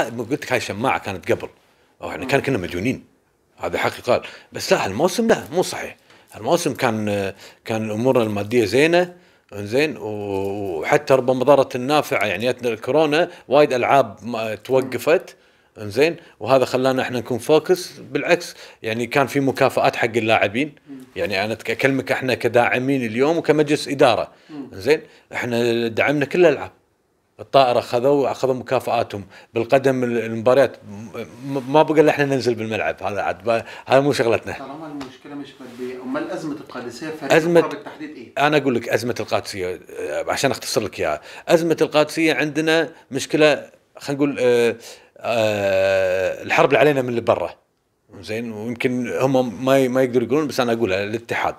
آه، قلت لك هاي شماعه كانت قبل او احنا كان كنا مجنونين هذا حقيقه قال بس لا الموسم لا مو صحيح الموسم كان كان امورنا الماديه زينه انزين وحتى ربما ضرت النافعه يعني جتنا الكورونا وايد العاب توقفت انزين وهذا خلانا احنا نكون فوكس بالعكس يعني كان في مكافآت حق اللاعبين يعني انا اكلمك احنا كداعمين اليوم وكمجلس اداره انزين احنا دعمنا كل الالعاب الطائره خذوا اخذوا مكافئاتهم بالقدم المباريات ما بقى الا احنا ننزل بالملعب هذا عاد هذا مو شغلتنا طالما المشكله مش امال ازمه القادسيه أزمة بالتحديد ايه؟ انا اقول لك ازمه القادسيه آه، عشان اختصر لك اياها ازمه القادسيه عندنا مشكله خلينا نقول آه، آه، الحرب اللي علينا من اللي برا زين ويمكن هم ما ما يقدروا يقولون بس انا اقولها الاتحاد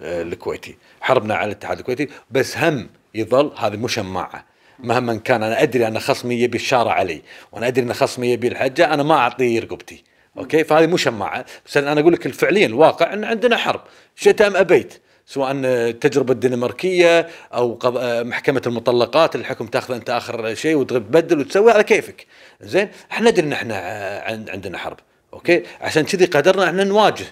الكويتي حربنا على الاتحاد الكويتي بس هم يظل هذه مشمعه مهما كان انا ادري ان خصمي يبي الشارع علي وانا ادري ان خصمي يبي الحجه انا ما اعطيه رقبتي اوكي فهذه مو شماعه بس انا اقول لك فعليا الواقع ان عندنا حرب شتاء ام ابيت سواء التجربه الدنماركيه او محكمه المطلقات الحكم تاخذ انت اخر شيء وتبدل وتسوي على كيفك زين احنا ندري ان احنا عندنا حرب اوكي عشان كذي قدرنا احنا نواجه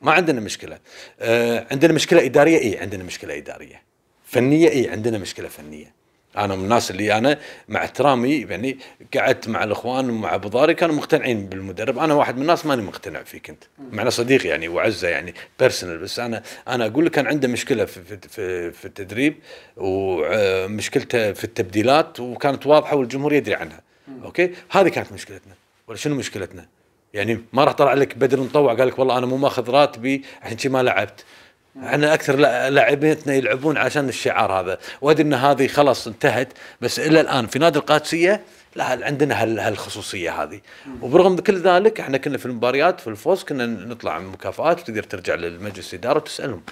ما عندنا مشكله آه، عندنا مشكله اداريه اي عندنا مشكله اداريه فنيه اي عندنا مشكله فنيه انا من الناس اللي انا مع احترامي يعني قعدت مع الاخوان ومع ابو ضاري كانوا مقتنعين بالمدرب انا واحد من الناس ماني مقتنع فيك انت معنا صديق يعني وعزه يعني بيرسونال بس انا انا اقول لك كان عنده مشكله في في في التدريب ومشكلته في التبديلات وكانت واضحه والجمهور يدري عنها اوكي هذه كانت مشكلتنا ولا شنو مشكلتنا؟ يعني ما راح طلع لك بدر مطوع قال لك والله انا مو ماخذ راتبي عشان ما لعبت احنا اكثر لاعبيتنا يلعبون عشان الشعار هذا وادري ان هذه خلاص انتهت بس الى الان في نادي القادسيه لا عندنا هالخصوصيه هذه وبرغم كل ذلك احنا كنا في المباريات في الفوز كنا نطلع مكافآت وتقدر ترجع للمجلس الاداره وتسالهم